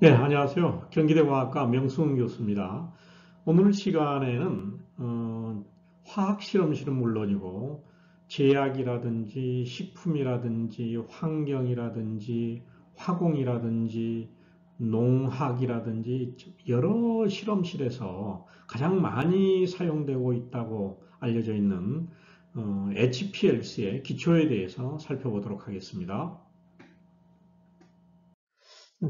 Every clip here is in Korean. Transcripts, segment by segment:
네, 네, 안녕하세요. 경기대 과학과 명승훈 교수입니다. 오늘 시간에는 어, 화학 실험실은 물론이고 제약이라든지 식품이라든지 환경이라든지 화공이라든지 농학이라든지 여러 실험실에서 가장 많이 사용되고 있다고 알려져 있는 어, HPLC의 기초에 대해서 살펴보도록 하겠습니다.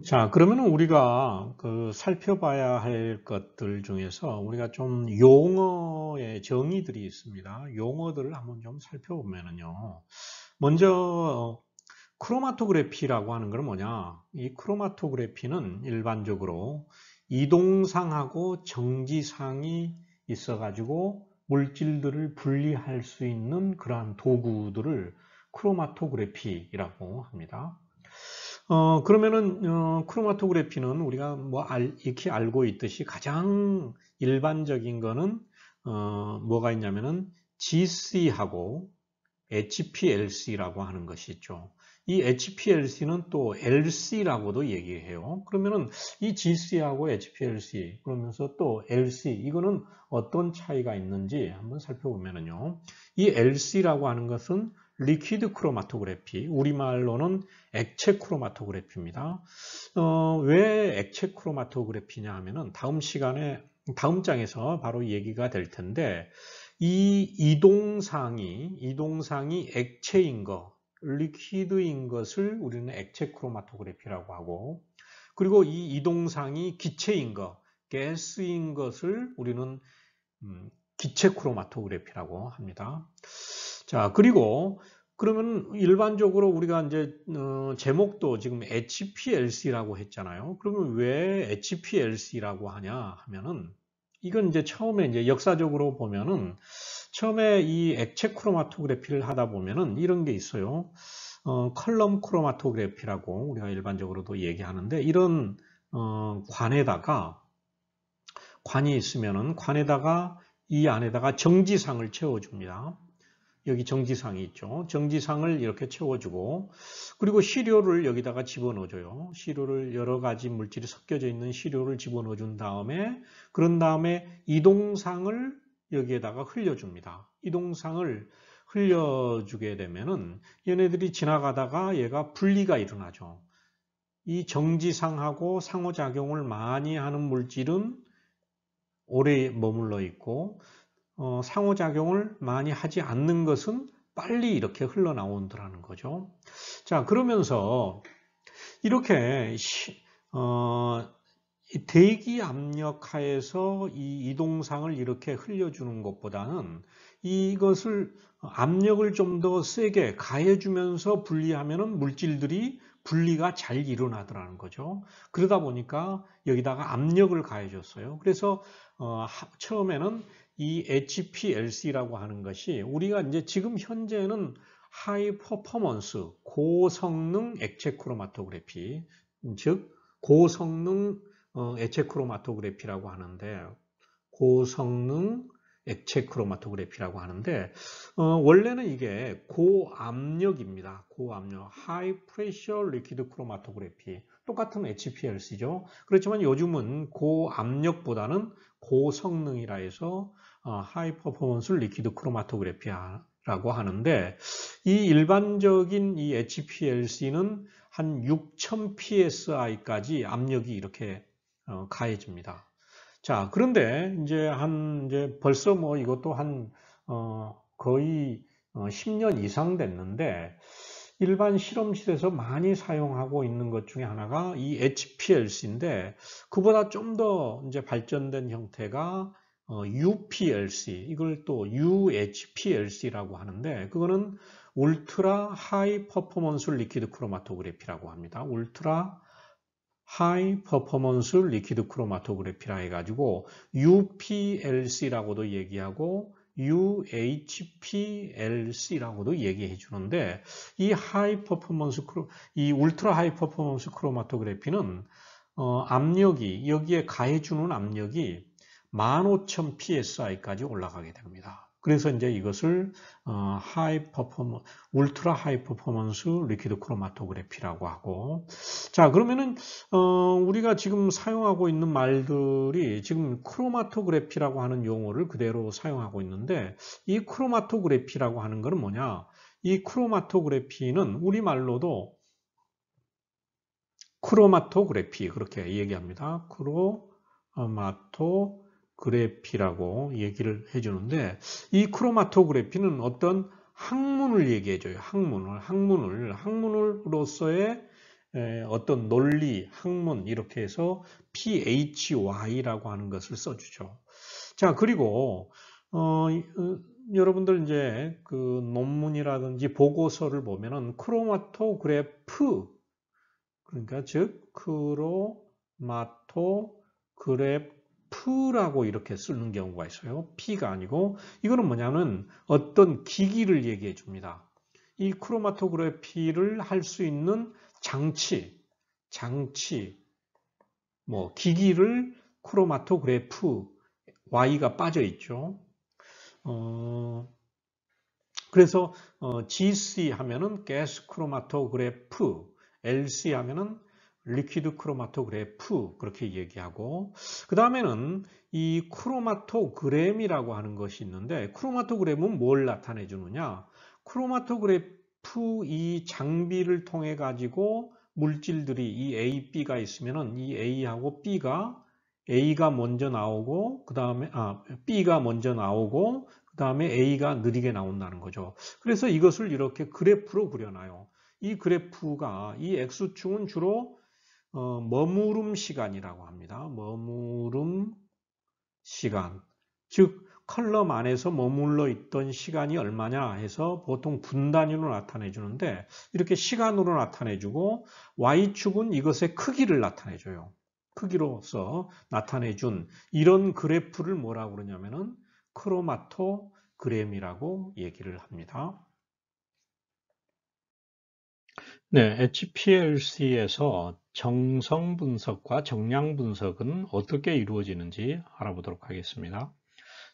자, 그러면 우리가 그 살펴봐야 할 것들 중에서 우리가 좀 용어의 정의들이 있습니다. 용어들을 한번 좀살펴보면요 먼저 크로마토그래피라고 하는 건 뭐냐? 이 크로마토그래피는 일반적으로 이동상하고 정지상이 있어 가지고 물질들을 분리할 수 있는 그러한 도구들을 크로마토그래피라고 합니다. 어, 그러면은 어, 크로마토그래피는 우리가 뭐 알, 익히 알고 있듯이 가장 일반적인 거는 어, 뭐가 있냐면은 GC하고 HPLC라고 하는 것이 있죠. 이 HPLC는 또 LC라고도 얘기해요. 그러면은 이 GC하고 HPLC 그러면서 또 LC 이거는 어떤 차이가 있는지 한번 살펴보면은요. 이 LC라고 하는 것은 리퀴드 크로마토그래피, 우리말로는 액체 크로마토그래피입니다. 어, 왜 액체 크로마토그래피냐 하면은 다음 시간에, 다음 장에서 바로 얘기가 될 텐데, 이 이동상이, 이동상이 액체인 것, 리퀴드인 것을 우리는 액체 크로마토그래피라고 하고, 그리고 이 이동상이 기체인 것, 가스인 것을 우리는 음, 기체 크로마토그래피라고 합니다. 자, 그리고 그러면 일반적으로 우리가 이제 어, 제목도 지금 HPLC라고 했잖아요. 그러면 왜 HPLC라고 하냐 하면은 이건 이제 처음에 이제 역사적으로 보면은 처음에 이 액체 크로마토그래피를 하다 보면은 이런 게 있어요. 어, 컬럼 크로마토그래피라고 우리가 일반적으로도 얘기하는데 이런 어, 관에다가 관이 있으면은 관에다가 이 안에다가 정지상을 채워줍니다. 여기 정지상이 있죠. 정지상을 이렇게 채워주고 그리고 시료를 여기다가 집어넣어줘요. 시료를 여러 가지 물질이 섞여져 있는 시료를 집어넣어준 다음에 그런 다음에 이동상을 여기에다가 흘려줍니다. 이동상을 흘려주게 되면은 얘네들이 지나가다가 얘가 분리가 일어나죠. 이 정지상하고 상호작용을 많이 하는 물질은 오래 머물러 있고 어, 상호작용을 많이 하지 않는 것은 빨리 이렇게 흘러나온다는 거죠. 자 그러면서 이렇게 시, 어, 대기 압력 하에서 이 이동상을 이렇게 흘려주는 것보다는 이것을 압력을 좀 더 세게 가해주면서 분리하면 물질들이 분리가 잘 일어나더라는 거죠. 그러다 보니까 여기다가 압력을 가해줬어요. 그래서 어, 처음에는 이 HPLC라고 하는 것이 우리가 이제 지금 현재는 하이 퍼포먼스 고성능 액체 크로마토그래피 즉 고성능 어, 액체 크로마토그래피라고 하는데 고성능 액체 크로마토그래피라고 하는데 어, 원래는 이게 고압력입니다. 고압력 하이 프레셔 리퀴드 크로마토그래피 똑같은 HPLC죠. 그렇지만 요즘은 고압력보다는 고성능이라 해서 어, 하이 퍼포먼스 리퀴드 크로마토그래피라고 하는데 이 일반적인 이 HPLC는 한 6000 psi까지 압력이 이렇게 어, 가해집니다. 자, 그런데 이제 한 이제 벌써 뭐 이것도 한 어, 거의 10년 어, 이상 됐는데 일반 실험실에서 많이 사용하고 있는 것 중에 하나가 이 HPLC인데 그보다 좀 더 이제 발전된 형태가 어, UPLC 이걸 또 UHPLC라고 하는데 그거는 울트라 하이 퍼포먼스 리퀴드 크로마토그래피라고 합니다. 울트라 하이 퍼포먼스 리퀴드 크로마토그래피라 해가지고 UPLC라고도 얘기하고 UHPLC라고도 얘기해 주는데 이 하이 퍼포먼스 크로 이 울트라 하이 퍼포먼스 크로마토그래피는 어, 압력이 여기에 가해주는 압력이 15,000psi까지 올라가게 됩니다. 그래서 이제 이것을 어, 하이 퍼포먼 울트라 하이 퍼포먼스 리퀴드 크로마토그래피라고 하고 자 그러면은 어, 우리가 지금 사용하고 있는 말들이 지금 크로마토그래피라고 하는 용어를 그대로 사용하고 있는데 이 크로마토그래피라고 하는 것은 뭐냐 이 크로마토그래피는 우리말로도 크로마토그래피 그렇게 얘기합니다 크로마토 그래피라고 얘기를 해주는데 이 크로마토그래피는 어떤 학문을 얘기해줘요. 학문을, 학문을, 학문으로서의 어떤 논리, 학문 이렇게 해서 PHY라고 하는 것을 써주죠. 자 그리고 어, 어, 여러분들 이제 그 논문이라든지 보고서를 보면은 크로마토그래프 그러니까 즉 크로마토그래프 프라고 이렇게 쓰는 경우가 있어요. P가 아니고 이거는 뭐냐면 어떤 기기를 얘기해 줍니다. 이 크로마토그래피를 할 수 있는 장치, 장치, 뭐 기기를 크로마토그래프 Y가 빠져 있죠. 어, 그래서 어, GC 하면은 gas 가스 크로마토그래프, LC 하면은 리퀴드 크로마토그래프 그렇게 얘기하고 그 다음에는 이 크로마토그램이라고 하는 것이 있는데 크로마토그램은 뭘 나타내 주느냐 크로마토그래프 이 장비를 통해 가지고 물질들이 이 A, B가 있으면은 이 A하고 B가 A가 먼저 나오고 그 다음에 아 B가 먼저 나오고 그 다음에 A가 느리게 나온다는 거죠. 그래서 이것을 이렇게 그래프로 그려놔요. 이 그래프가 이 X축은 주로 어, 머무름 시간이라고 합니다. 머무름 시간. 즉, 컬럼 안에서 머물러 있던 시간이 얼마냐 해서 보통 분단위로 나타내 주는데 이렇게 시간으로 나타내 주고 Y축은 이것의 크기를 나타내 줘요. 크기로서 나타내 준 이런 그래프를 뭐라고 그러냐면은 크로마토그램이라고 얘기를 합니다. 네, HPLC에서 정성 분석과 정량 분석은 어떻게 이루어지는지 알아보도록 하겠습니다.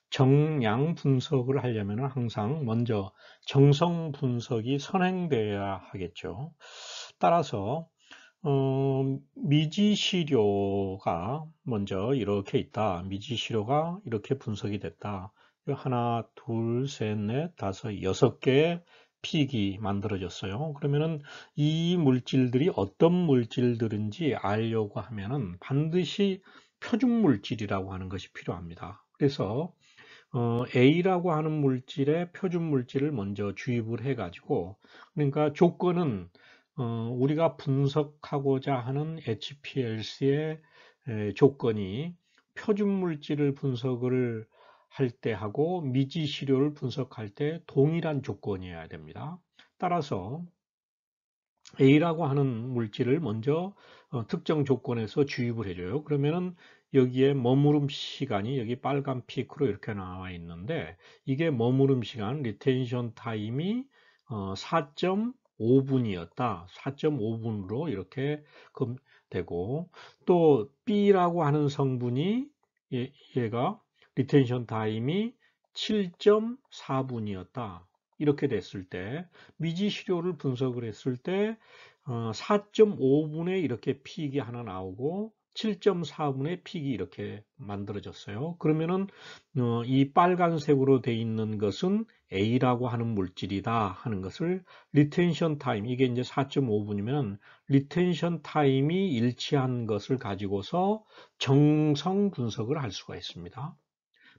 정량 분석을 하려면 항상 먼저 정성 분석이 선행되어야 하겠죠. 따라서 어, 미지시료가 먼저 이렇게 있다. 미지시료가 이렇게 분석이 됐다. 하나, 둘, 셋, 넷, 다섯, 여섯 개의 픽이 만들어졌어요. 그러면은 이 물질들이 어떤 물질들인지 알려고 하면은 반드시 표준 물질이라고 하는 것이 필요합니다. 그래서 어, A라고 하는 물질의 표준 물질을 먼저 주입을 해가지고 그러니까 조건은 어, 우리가 분석하고자 하는 HPLC의 에, 조건이 표준 물질을 분석을 할 때하고 미지 시료를 분석할 때 동일한 조건이어야 됩니다. 따라서 A라고 하는 물질을 먼저 어, 특정 조건에서 주입을 해줘요. 그러면은 여기에 머무름 시간이 여기 빨간 피크로 이렇게 나와 있는데 이게 머무름 시간 리텐션 타임이 4.5분이었다. 어, 4.5분으로 이렇게 되고 또 B라고 하는 성분이 얘가 리텐션 타임이 7.4분이었다. 이렇게 됐을 때 미지 시료를 분석을 했을 때 4.5분에 어, 이렇게 픽이 하나 나오고 7.4분의 픽이 이렇게 만들어졌어요. 그러면은 어, 이 빨간색으로 돼 있는 것은 A라고 하는 물질이다 하는 것을 리텐션 타임 이게 이제 4.5분이면 리텐션 타임이 일치한 것을 가지고서 정성 분석을 할 수가 있습니다.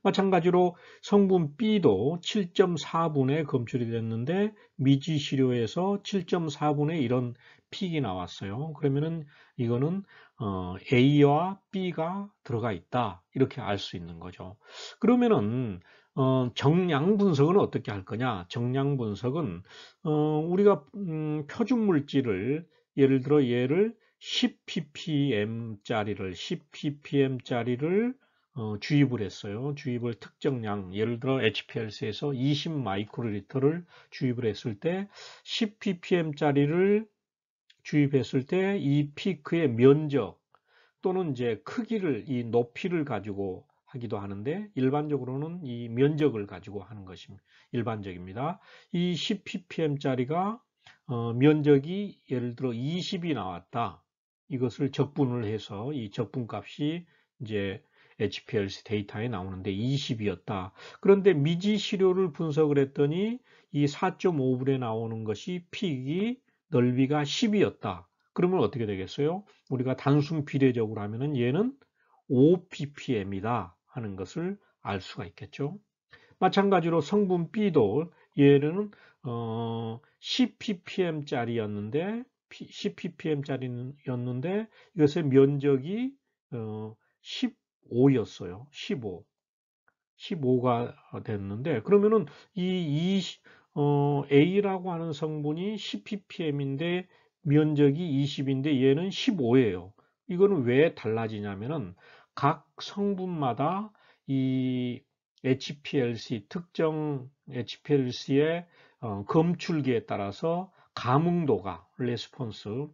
마찬가지로 성분 B도 7.4분의 검출이 됐는데 미지 시료에서 7.4분의 이런 픽이 나왔어요. 그러면은 이거는 어, A와 B가 들어가 있다 이렇게 알 수 있는 거죠. 그러면은 어, 정량 분석은 어떻게 할 거냐? 정량 분석은 어, 우리가 음, 표준 물질을 예를 들어 얘를 10ppm짜리를 10ppm짜리를 어, 주입을 했어요. 주입을 특정량, 예를 들어 HPLC에서 20 마이크로리터를 주입을 했을 때 10ppm짜리를 주입했을 때 이 피크의 면적 또는 이제 크기를 이 높이를 가지고 하기도 하는데 일반적으로는 이 면적을 가지고 하는 것입니다. 일반적입니다. 이 10ppm짜리가 어, 면적이 예를 들어 20이 나왔다. 이것을 적분을 해서 이 적분값이 이제 HPLC 데이터에 나오는데 20이었다. 그런데 미지 시료를 분석을 했더니 이 4.5불에 나오는 것이 픽이 넓이가 10이었다. 그러면 어떻게 되겠어요? 우리가 단순 비례적으로 하면은 얘는 5ppm이다 하는 것을 알 수가 있겠죠. 마찬가지로 성분 B도 얘는 어, 10ppm짜리였는데 10ppm짜리였는데 이것의 면적이 어, 10 5였어요. 15. 15가 됐는데 그러면은 이, 이 어, A라고 하는 성분이 10ppm인데 면적이 20인데 얘는 15예요. 이거는 왜 달라지냐면은 각 성분마다 이 HPLC 특정 HPLC의 어, 검출기에 따라서 감응도가 레스폰스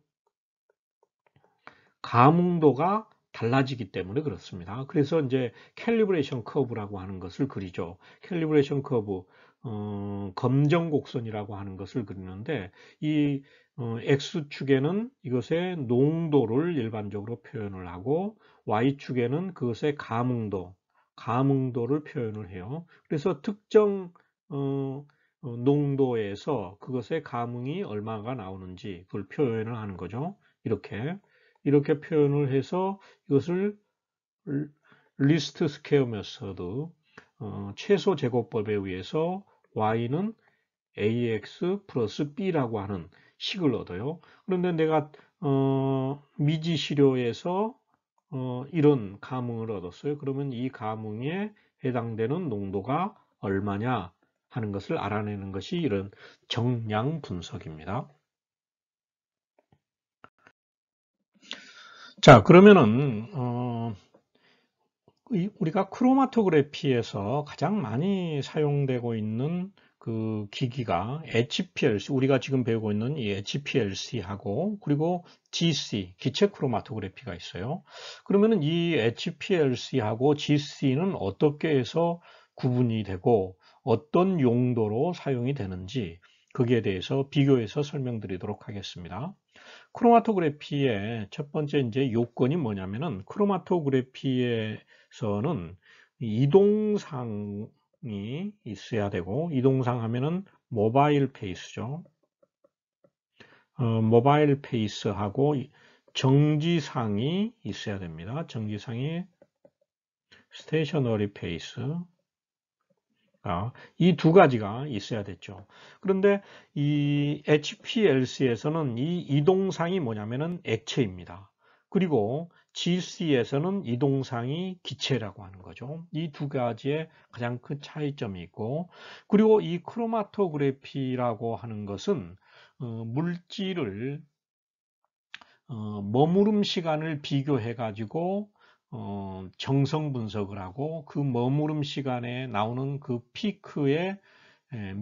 감응도가 달라지기 때문에 그렇습니다. 그래서 이제 캘리브레이션 커브라고 하는 것을 그리죠. 캘리브레이션 커브 어, 검정 곡선이라고 하는 것을 그리는데 이 어, x축에는 이것의 농도를 일반적으로 표현을 하고 y축에는 그것의 가뭄도 가뭄도를 표현을 해요. 그래서 특정 어, 어, 농도에서 그것의 가뭄이 얼마가 나오는지 그걸 표현을 하는 거죠. 이렇게 이렇게 표현을 해서 이것을 리스트 스퀘어 면서도 어, 최소 제곱법에 의해서 y는 ax 플러스 b라고 하는 식을 얻어요. 그런데 내가 어, 미지시료에서 어, 이런 가뭄을 얻었어요. 그러면 이 가뭄에 해당되는 농도가 얼마냐 하는 것을 알아내는 것이 이런 정량 분석입니다. 자 그러면은 어, 우리가 크로마토그래피에서 가장 많이 사용되고 있는 그 기기가 HPLC 우리가 지금 배우고 있는 이 HPLC하고 그리고 GC 기체 크로마토그래피가 있어요. 그러면은 이 HPLC하고 GC는 어떻게 해서 구분이 되고 어떤 용도로 사용이 되는지 거기에 대해서 비교해서 설명드리도록 하겠습니다. 크로마토그래피의 첫 번째 이제 요건이 뭐냐면은 크로마토그래피에서는 이동상이 있어야 되고 이동상 하면은 모바일 페이스죠. 어, 모바일 페이스하고 정지상이 있어야 됩니다. 정지상이 스테이셔너리 페이스 아, 이두 가지가 있어야 됐죠. 그런데 이 HPLC에서는 이 이동상이 뭐냐면은 액체입니다. 그리고 GC에서는 이동상이 기체라고 하는 거죠. 이 두 가지의 가장 큰 차이점이 있고 그리고 이 크로마토그래피라고 하는 것은 어, 물질을 어, 머무름 시간을 비교해 가지고 어, 정성 분석을 하고 그 머무름 시간에 나오는 그 피크의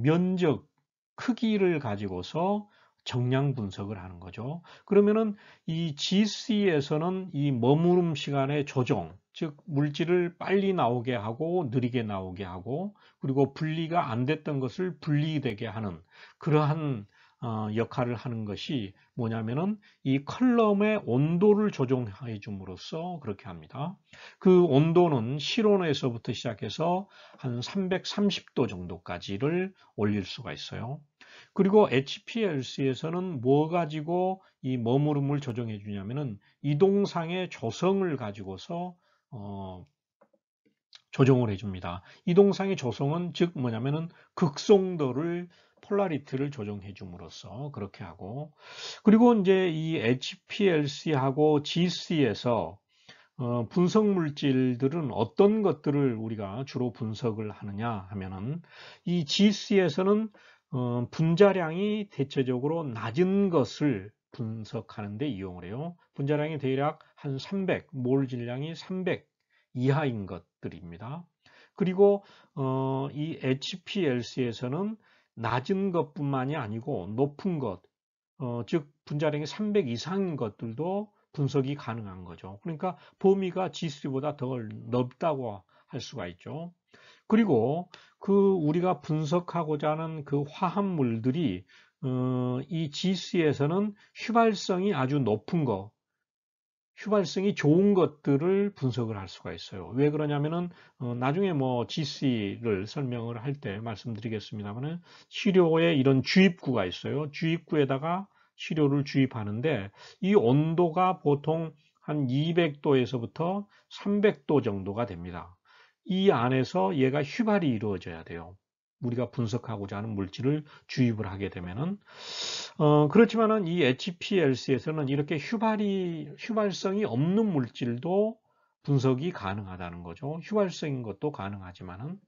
면적 크기를 가지고서 정량 분석을 하는 거죠. 그러면은 이 GC에서는 이 머무름 시간의 조정, 즉 물질을 빨리 나오게 하고 느리게 나오게 하고 그리고 분리가 안 됐던 것을 분리되게 하는 그러한 어, 역할을 하는 것이 뭐냐면은 이 컬럼의 온도를 조정해 줌으로써 그렇게 합니다. 그 온도는 실온에서부터 시작해서 한 330도 정도까지를 올릴 수가 있어요. 그리고 HPLC에서는 뭐 가지고 이 머무름을 조정해 주냐면은 이동상의 조성을 가지고서 어, 조정을 해줍니다. 이동상의 조성은 즉 뭐냐면은 극성도를 폴라리트를 조정해 줌으로써 그렇게 하고 그리고 이제 이 HPLC하고 GC에서 어, 분석 물질들은 어떤 것들을 우리가 주로 분석을 하느냐 하면은 이 GC에서는 어, 분자량이 대체적으로 낮은 것을 분석하는 데 이용을 해요. 분자량이 대략 한 300, 몰 질량이 300 이하인 것들입니다. 그리고 어, 이 HPLC에서는 낮은 것뿐만이 아니고 높은 것, 어, 즉 분자량이 300 이상인 것들도 분석이 가능한 거죠. 그러니까 범위가 G3보다 더 넓다고 할 수가 있죠. 그리고 그 우리가 분석하고자 하는 그 화합물들이 어, 이 G3에서는 휘발성이 아주 높은 것, 휘발성이 좋은 것들을 분석을 할 수가 있어요. 왜 그러냐면은 어, 나중에 뭐 GC를 설명을 할 때 말씀드리겠습니다만은 치료에 이런 주입구가 있어요. 주입구에다가 치료를 주입하는데 이 온도가 보통 한 200도에서부터 300도 정도가 됩니다. 이 안에서 얘가 휘발이 이루어져야 돼요. 우리가 분석하고자 하는 물질을 주입을 하게 되면은 어, 그렇지만은 이 HPLC에서는 이렇게 휴발이 휴발성이 없는 물질도 분석이 가능하다는 거죠. 휴발성인 것도 가능하지만은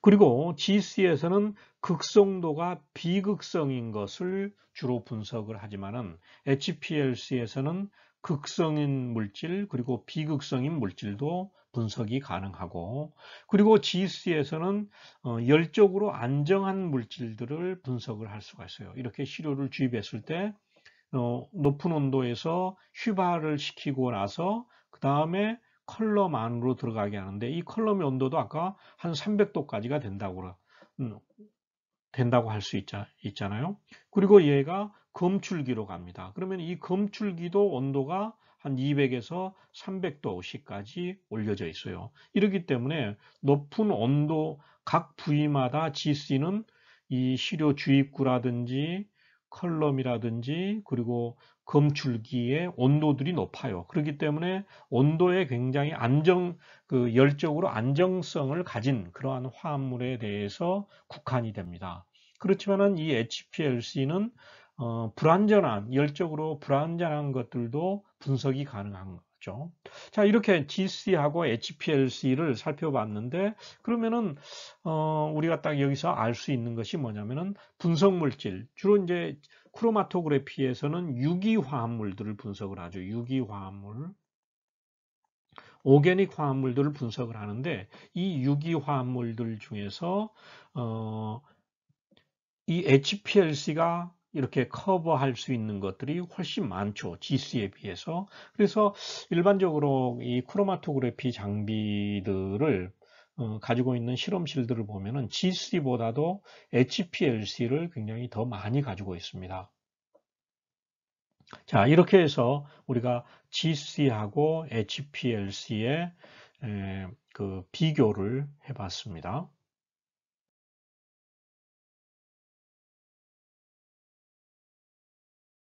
그리고 GC에서는 극성도가 비극성인 것을 주로 분석을 하지만은 HPLC에서는 극성인 물질 그리고 비극성인 물질도 분석이 가능하고 그리고 GC에서는 어, 열적으로 안정한 물질들을 분석을 할 수가 있어요. 이렇게 시료를 주입했을 때 어, 높은 온도에서 휘발을 시키고 나서 그 다음에 컬럼 안으로 들어가게 하는데 이 컬럼의 온도도 아까 한 300도까지가 된다고 음, 된다고 할 수 있잖아요. 그리고 얘가 검출기로 갑니다. 그러면 이 검출기도 온도가 한 200에서 300도씨까지 올려져 있어요. 이렇기 때문에 높은 온도 각 부위마다 GC는 이 시료 주입구라든지 컬럼이라든지 그리고 검출기의 온도들이 높아요. 그렇기 때문에 온도에 굉장히 안정, 그 열적으로 안정성을 가진 그러한 화합물에 대해서 국한이 됩니다. 그렇지만은 이 HPLC는 어, 불안전한 열적으로 불안전한 것들도 분석이 가능한 거죠. 자 이렇게 GC하고 HPLC를 살펴봤는데 그러면은 어, 우리가 딱 여기서 알 수 있는 것이 뭐냐면은 분석 물질 주로 이제 크로마토그래피에서는 유기화합물들을 분석을 하죠. 유기화합물 오게닉 화합물들을 분석을 하는데 이 유기화합물들 중에서 어, 이 HPLC가 이렇게 커버할 수 있는 것들이 훨씬 많죠. g c 에 비해서. 그래서 일반적으로 이 크로마토그래피 장비들을 어, 가지고 있는 실험실들을 보면은 g c 보다도 HPLC를 굉장히 더 많이 가지고 있습니다. 자, 이렇게 해서 우리가 g c 하고 HPLC의 에, 그 비교를 해봤습니다.